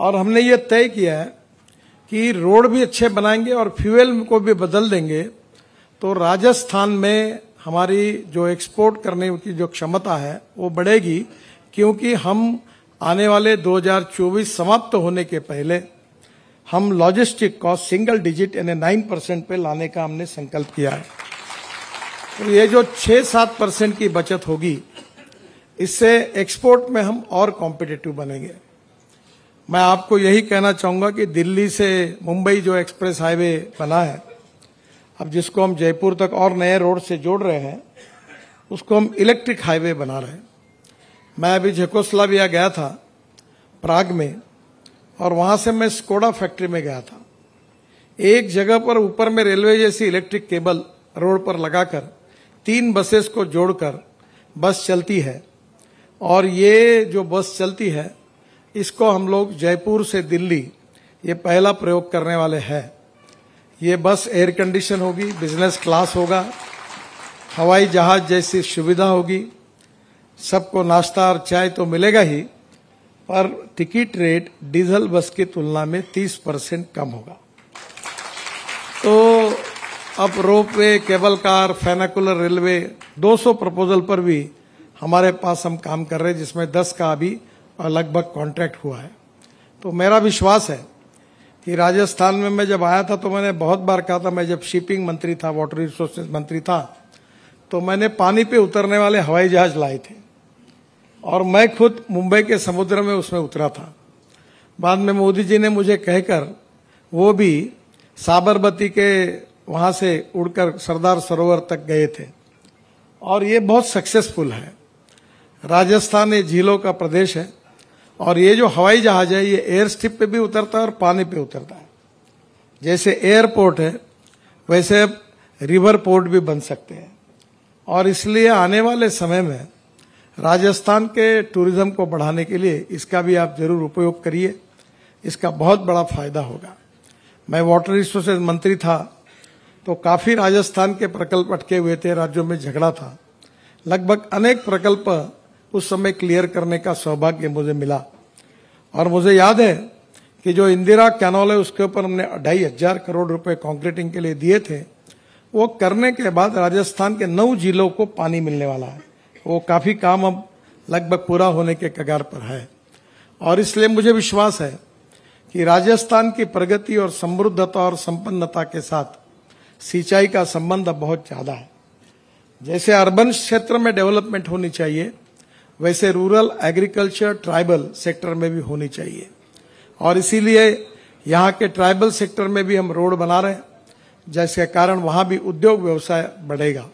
और हमने ये तय किया है कि रोड भी अच्छे बनाएंगे और फ्यूल को भी बदल देंगे तो राजस्थान में हमारी जो एक्सपोर्ट करने की जो क्षमता है वो बढ़ेगी क्योंकि हम आने वाले 2024 समाप्त होने के पहले हम लॉजिस्टिक कॉस्ट सिंगल डिजिट यानी नाइन परसेंट पे लाने का हमने संकल्प किया है तो ये जो छह सात परसेंट की बचत होगी इससे एक्सपोर्ट में हम और कॉम्पिटेटिव बनेंगे मैं आपको यही कहना चाहूंगा कि दिल्ली से मुंबई जो एक्सप्रेस हाईवे बना है अब जिसको हम जयपुर तक और नए रोड से जोड़ रहे हैं उसको हम इलेक्ट्रिक हाईवे बना रहे हैं मैं अभी झकोस्लाविया गया था प्राग में और वहां से मैं स्कोडा फैक्ट्री में गया था एक जगह पर ऊपर में रेलवे जैसी इलेक्ट्रिक केबल रोड पर लगाकर तीन बसेस को जोड़कर बस चलती है और ये जो बस चलती है इसको हम लोग जयपुर से दिल्ली ये पहला प्रयोग करने वाले हैं ये बस एयर कंडीशन होगी बिजनेस क्लास होगा हवाई जहाज जैसी सुविधा होगी सबको नाश्ता और चाय तो मिलेगा ही पर टिकट रेट डीजल बस की तुलना में 30 परसेंट कम होगा तो अब rope way cable car funicular railway 200 proposal पर भी हमारे पास हम काम कर रहे हैं जिसमें 10 का अभी लगभग कॉन्ट्रैक्ट हुआ है तो मेरा विश्वास है कि राजस्थान में मैं जब आया था तो मैंने बहुत बार कहा था मैं जब शिपिंग मंत्री था वाटर रिसोर्सेज मंत्री था तो मैंने पानी पे उतरने वाले हवाई जहाज लाए थे और मैं खुद मुंबई के समुद्र में उसमें उतरा था बाद में मोदी जी ने मुझे कहकर वो भी साबरमती के वहाँ से उड़कर सरदार सरोवर तक गए थे और ये बहुत सक्सेसफुल है राजस्थान ये झीलों का प्रदेश है और ये जो हवाई जहाज है ये एयर स्ट्रिप पे भी उतरता है और पानी पे उतरता है जैसे एयरपोर्ट है वैसे रिवर पोर्ट भी बन सकते हैं और इसलिए आने वाले समय में राजस्थान के टूरिज्म को बढ़ाने के लिए इसका भी आप जरूर उपयोग करिए इसका बहुत बड़ा फायदा होगा मैं वाटर रिसोर्सेज मंत्री था तो काफी राजस्थान के प्रकल्प अटके हुए थे राज्यों में झगड़ा था लगभग अनेक प्रकल्प उस समय क्लियर करने का सौभाग्य मुझे मिला और मुझे याद है कि जो इंदिरा कैनॉल है उसके ऊपर हमने ढाई हजार करोड़ रुपए कॉन्क्रीटिंग के लिए दिए थे वो करने के बाद राजस्थान के नौ जिलों को पानी मिलने वाला है वो काफी काम अब लगभग पूरा होने के कगार पर है और इसलिए मुझे विश्वास है कि राजस्थान की प्रगति और समृद्धता और संपन्नता के साथ सिंचाई का संबंध बहुत ज्यादा है जैसे अर्बन क्षेत्र में डेवलपमेंट होनी चाहिए वैसे रूरल एग्रीकल्चर ट्राइबल सेक्टर में भी होनी चाहिए और इसीलिए यहाँ के ट्राइबल सेक्टर में भी हम रोड बना रहे हैं जिसके कारण वहाँ भी उद्योग व्यवसाय बढ़ेगा